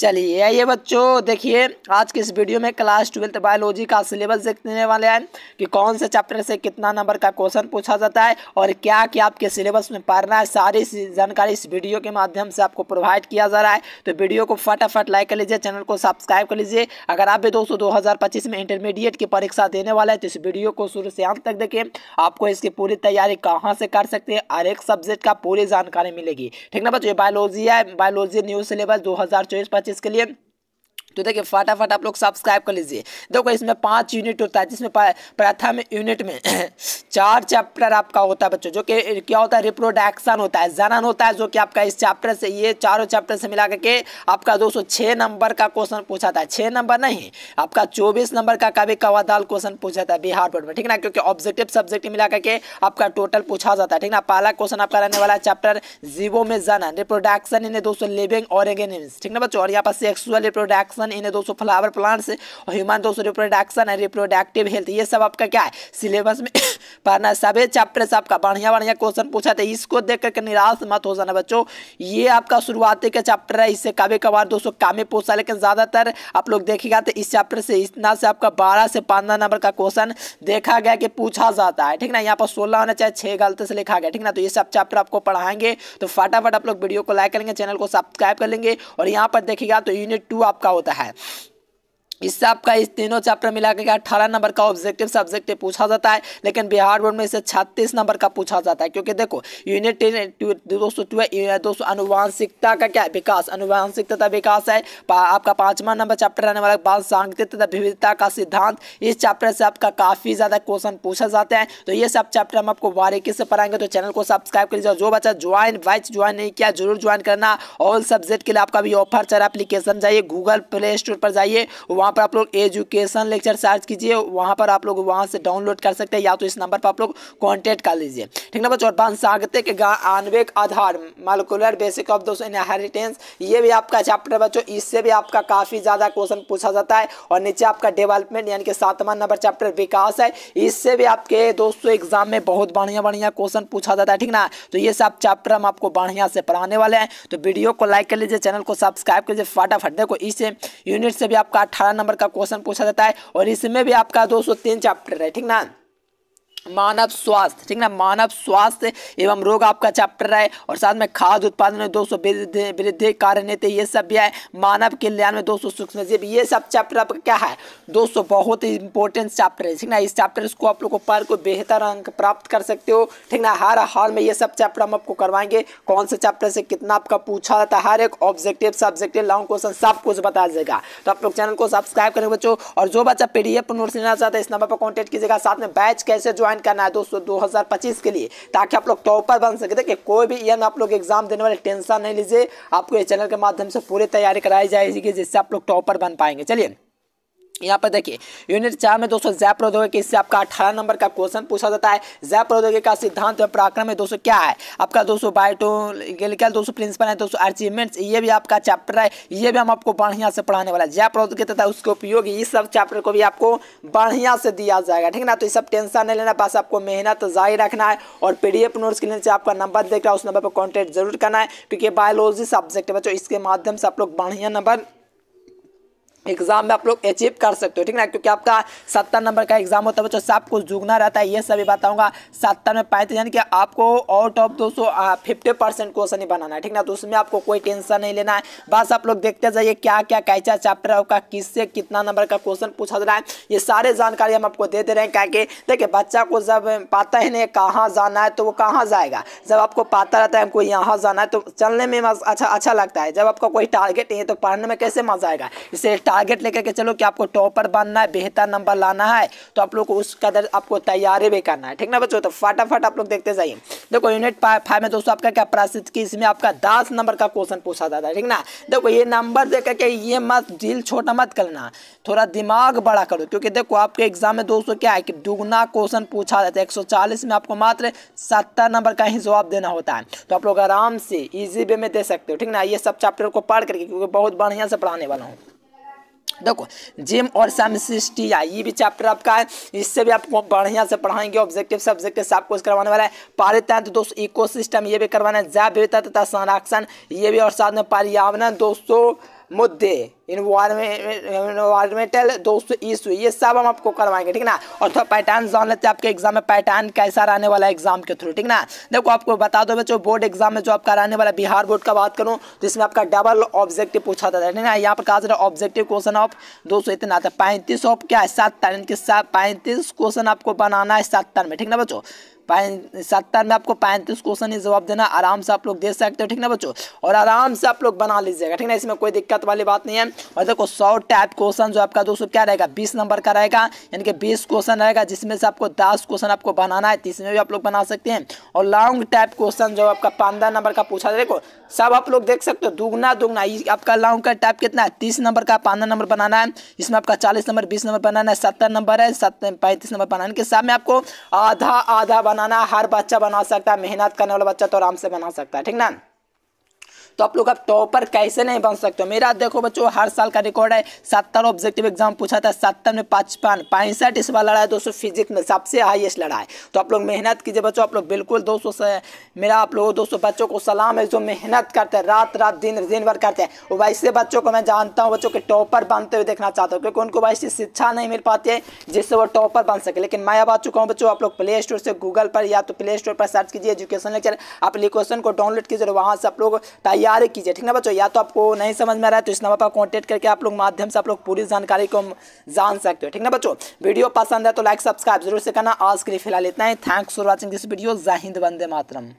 चलिए आइए बच्चों देखिए आज के इस वीडियो में क्लास ट्वेल्थ बायोलॉजी का सिलेबस देखने वाले हैं कि कौन से चैप्टर से कितना नंबर का क्वेश्चन पूछा जाता है और क्या क्या आपके सिलेबस में पढ़ना है सारी जानकारी इस वीडियो के माध्यम से आपको प्रोवाइड किया जा रहा है तो वीडियो को फटाफट लाइक कर लीजिए चैनल को सब्सक्राइब कर लीजिए अगर आप भी दोस्तों दो में इंटरमीडिएट की परीक्षा देने वाला है तो इस वीडियो को शुरू से अंत तक देखें आपको इसकी पूरी तैयारी कहाँ से कर सकते हैं हर एक सब्जेक्ट का पूरी जानकारी मिलेगी ठीक ना बच्चों बायोलॉजी है बायोलॉजी न्यू सिलेबस दो हज़ार जिसके लिए तो देखिए फटाफट आप लोग सब्सक्राइब कर लीजिए देखो इसमें पांच यूनिट होता है जिसमें प्रथम यूनिट में चार चैप्टर आपका होता है बच्चों जो कि क्या होता है रिप्रोडक्शन होता है जनन होता है जो कि आपका इस चैप्टर से ये चारों चैप्टर से मिला करके आपका दो नंबर का क्वेश्चन पूछा था छः नंबर नहीं आपका चौबीस नंबर का कभी कवादाल क्वेश्चन पूछा था बिहार बोर्ड में ठीक ना क्योंकि ऑब्जेक्टिव सब्जेक्ट मिला करके आपका टोटल पूछा जाता है ठीक ना पहला क्वेश्चन आपका रहने वाला चैप्टर जीवो में जनन रिप्रोडक्शन इन्हें दोस्तों लिविंग और ठीक ना बच्चों और यहाँ पर सेक्सुअल रिप्रोडक्शन सन इन दोस्तों फ्लावर प्लांट्स और ह्यूमन दोस्तों रिप्रोडक्शन एंड रिप्रोडक्टिव हेल्थ ये सब आपका क्या है सिलेबस में पढ़ना है सभी चैप्टर से आपका बढ़िया बढ़िया क्वेश्चन पूछा था इसको देख करके निराश मत हो जाना बच्चों ये आपका शुरुआती का चैप्टर है इससे कभी कभार दोस्तों काम ही पूछता लेकिन ज़्यादातर आप लोग देखेगा तो इस चैप्टर से इतना से आपका बारह से पंद्रह नंबर का क्वेश्चन देखा गया कि पूछा जाता है ठीक ना यहाँ पर सोलह होना चाहे छः गलत से लिखा गया ठीक ना तो ये सब चैप्टर आपको पढ़ाएंगे तो फटाफट आप लोग वीडियो को लाइक करेंगे चैनल को सब्सक्राइब कर लेंगे और यहाँ पर देखेगा तो यूनिट टू आपका होता है 嗨。इससे आपका इस तीनों चैप्टर मिला के अठारह नंबर का ऑब्जेक्टिव सब्जेक्टिव पूछा जाता है लेकिन बिहार बोर्ड में इसे छत्तीस नंबर का पूछा जाता है क्योंकि देखो यूनिट टेन दोस्तों दोस्तों अनुवांशिकता का क्या विकास अनुवांशिकता विकास है आपका पांचवा नंबर चैप्टर रहने वाला बाल सांगत्य तथा विविधता का सिद्धांत इस चैप्टर से आपका काफ़ी ज़्यादा क्वेश्चन पूछा जाते हैं तो ये सब चैप्टर हम आपको बारीकी से पढ़ाएंगे तो चैनल को सब्सक्राइब कर लीजिए जो बच्चा ज्वाइन वाइज ज्वाइन नहीं किया जरूर ज्वाइन करना ऑल सब्जेक्ट के लिए आपका भी ऑफर चल रहा एप्लीकेशन जाइए गूगल प्ले स्टोर पर जाइए वहाँ वहाँ पर आप लोग एजुकेशन लेक्चर सर्च कीजिए वहाँ पर आप लोग वहाँ से डाउनलोड कर सकते हैं या तो इस नंबर पर आप लोग कॉन्टैक्ट कर लीजिए ठीक नंबर चौथान के आणविक आधार मालिकुलर बेसिक ऑफ दोस्तों इनहेरिटेंस ये भी आपका चैप्टर बच्चों इससे भी आपका काफ़ी ज़्यादा क्वेश्चन पूछा जाता है और नीचे आपका डेवलपमेंट यानी कि सातवां नंबर चैप्टर विकास है इससे भी आपके दोस्तों एग्जाम में बहुत बढ़िया बढ़िया क्वेश्चन पूछा जाता है ठीक ना तो ये सब चैप्टर हम आपको बढ़िया से पढ़ाने वाले हैं तो वीडियो को लाइक कर लीजिए चैनल को सब्सक्राइब कर लीजिए फटाफट देखो इस यूनिट से भी आपका अठारह नंबर का क्वेश्चन पूछा जाता है और इसमें भी आपका दो सौ तीन चैप्टर है ठीक ना मानव स्वास्थ्य ठीक ना मानव स्वास्थ्य एवं रोग आपका चैप्टर है और साथ में खाद्य उत्पादन में दो सौ वृद्धि कारण ये सब भी है मानव कल्याण में दो सौ सूक्ष्म जीव ये सब चैप्टर आपका क्या है दोस्तों बहुत ही इंपॉर्टेंट चैप्टर है ठीक ना इस चैप्टर को आप लोग पढ़ को बेहतर अंक प्राप्त कर सकते हो ठीक ना हर हाल में ये सब चैप्टर हम आपको करवाएंगे कौन से चैप्टर से कितना आपका पूछा जाता है हर एक ऑब्जेक्टिव सब्जेक्टिव लॉन्ग क्वेश्चन सब कुछ बता देगा तो आप लोग चैनल को सब्सक्राइब करेंगे बच्चों और जो बच्चा पीडीएफ नोट लेना चाहता है इस नंबर पर कॉन्टेक्ट कीजिएगा साथ में बैच कैसे ज्वाइन ज्वाइन करना है दोस्तों दो हज़ार पच्चीस के लिए ताकि आप लोग टॉपर बन सके देखिए कोई भी ईयर में आप लोग एग्जाम देने वाले टेंशन नहीं लीजिए आपको इस चैनल के माध्यम से पूरी तैयारी कराई जाएगी जिससे आप लोग टॉपर बन पाएंगे चलिए यहाँ पर देखिए यूनिट चार में दोस्तों जैव प्रौद्योगिकी इससे आपका अठारह नंबर का क्वेश्चन पूछा जाता है जैव प्रौद्योगिकी का सिद्धांत में पराक्रम में दोस्तों क्या है आपका दोस्तों बायोटोलिकल दोस्तों प्रिंसिपल है दोस्तों अचीवमेंट्स ये भी आपका चैप्टर है ये भी हम आपको बढ़िया से पढ़ाने वाला है जैव प्रौद्योगिकी तथा उसके उपयोग इस सब चैप्टर को भी आपको बढ़िया से दिया जाएगा ठीक है ना तो ये सब टेंशन नहीं लेना बस आपको मेहनत जारी रखना है और पी डी नोट्स के लिए आपका नंबर देख रहा है उस नंबर पर कॉन्टैक्ट जरूर करना है क्योंकि बायोलॉजी सब्जेक्ट है बच्चों इसके माध्यम से आप लोग बढ़िया नंबर एग्जाम में आप लोग अचीव कर सकते हो ठीक ना क्योंकि आपका सत्तर नंबर का एग्जाम होता है बच्चों सब कुछ जुगना रहता है ये सभी बताऊंगा सत्तर में पैंतीस तो यानी कि आपको आउट ऑफ दो सौ फिफ्टी परसेंट क्वेश्चन ही बनाना है ठीक ना तो उसमें आपको कोई टेंशन नहीं लेना है बस आप लोग देखते जाइए क्या क्या कैसा चैप्टर आपका किससे कितना नंबर का क्वेश्चन पूछा जा रहा है ये सारे जानकारी हम आपको दे दे रहे हैं क्या कि देखिए बच्चा को जब पता ही नहीं कहाँ जाना है तो वो कहाँ जाएगा जब आपको पता रहता है हमको यहाँ जाना है तो चलने में अच्छा अच्छा लगता है जब आपका कोई टारगेट नहीं है तो पढ़ने में कैसे मजा आएगा इसे टारगेट लेकर के चलो कि आपको टॉपर बनना है बेहतर नंबर लाना है तो आप लोग को उस कदर आपको तैयारी भी करना है ठीक ना बच्चों तो फटाफट आप लोग देखते जाइए देखो यूनिट फाइव में दोस्तों आपका क्या प्रसिद्ध की इसमें आपका दस नंबर का क्वेश्चन पूछा जाता है ठीक ना देखो ये नंबर देख करके ये मत दिल छोटा मत करना थोड़ा दिमाग बड़ा करो क्योंकि देखो आपके एग्जाम में दोस्तों क्या है कि दुगना क्वेश्चन पूछा जाता है एक में आपको मात्र सत्तर नंबर का ही जवाब देना होता है तो आप लोग आराम से इजी वे में दे सकते हो ठीक ना ये सब चैप्टर को पढ़ करके क्योंकि बहुत बढ़िया से पढ़ाने वाला हूँ देखो जिम और समसिष्टिया ये भी चैप्टर आपका है इससे भी आपको बढ़िया से पढ़ाएंगे ऑब्जेक्टिव सब्जेक्टिव सब कुछ करवाने वाला है पारितंत्र दोस्तों इकोसिस्टम ये भी करवाना है जैव विविधता तथा संरक्षण ये भी और साथ में पर्यावरण दोस्तों मुद्दे इन्वायरमेंटल दोस्तों इश्यू ये सब हम आपको करवाएंगे ठीक ना और थोड़ा तो पैटर्न जान लेते हैं आपके एग्जाम में पैटर्न कैसा रहने वाला है एग्जाम के थ्रू ठीक ना देखो आपको बता दो बच्चों बोर्ड एग्जाम में जो आपका रहने वाला बिहार बोर्ड का बात करूँ जिसमें आपका डबल ऑब्जेक्टिव पूछा जाता है ठीक ना यहाँ पर कहा जाता है ऑब्जेक्टिव क्वेश्चन ऑफ सौ इतना पैंतीस ऑफ क्या है सात पैंतीस क्वेश्चन आपको बनाना है सात में ठीक ना बच्चों सत्तर में आपको पैंतीस क्वेश्चन ही जवाब देना आराम से आप लोग दे सकते हो ठीक ना बच्चों और आराम से आप लोग बना लीजिएगा ठीक ना इसमें कोई दिक्कत वाली बात नहीं है और देखो सौ टाइप क्वेश्चन जो आपका दोस्तों क्या रहेगा बीस नंबर का रहेगा यानी कि बीस क्वेश्चन रहेगा जिसमें से आपको दस क्वेश्चन आपको बनाना है तीस में भी आप लोग बना सकते हैं और लॉन्ग टाइप क्वेश्चन जो आपका पंद्रह नंबर का पूछा देखो सब आप लोग देख सकते हो दुगना दुगना आपका लॉन्ग का टाइप कितना है तीस नंबर का पंद्रह नंबर बनाना है इसमें आपका चालीस नंबर बीस नंबर बनाना है सत्तर नंबर है पैंतीस नंबर बनाना है सब में आपको आधा आधा बनाना हर बच्चा बना सकता है मेहनत करने वाला बच्चा तो आराम से बना सकता है ठीक ना तो आप लोग आप टॉपर कैसे नहीं बन सकते मेरा देखो बच्चों हर साल का रिकॉर्ड है सत्तर ऑब्जेक्टिव एग्जाम पूछा था सत्तर में पचपन पैंसठ इस बार लड़ा है दोस्तों फिजिक्स में सबसे लड़ा है तो आप लोग मेहनत कीजिए बच्चों आप लोग बिल्कुल दोस्तों से मेरा आप लोग दोस्तों बच्चों को सलाम है जो मेहनत करते हैं रात रात दिन दिन भर करते हैं वैसे बच्चों को मैं जानता हूँ बच्चों के टॉपर बनते हुए देखना चाहता हूँ क्योंकि उनको वैसी शिक्षा नहीं मिल पाती है जिससे वो टॉपर बन सके लेकिन मैं अब आ चुका हूँ बच्चों आप लोग प्ले स्टोर से गूगल पर या तो प्ले स्टोर पर सर्च कीजिए एजुकेशन लेक्चर आप एप्लीकेशन को डाउनलोड कीजिए वहाँ से आप लोग टाइप तैयारी कीजिए ठीक ना बच्चों या तो आपको नहीं समझ में आ रहा है तो इस नंबर पर कॉन्टेक्ट करके आप लोग माध्यम से आप लोग पूरी जानकारी को जान सकते हो ठीक ना बच्चों वीडियो पसंद है तो लाइक सब्सक्राइब जरूर से करना आज के लिए फिलहाल इतना ही thanks for watching this video Jai Hind Vande Mataram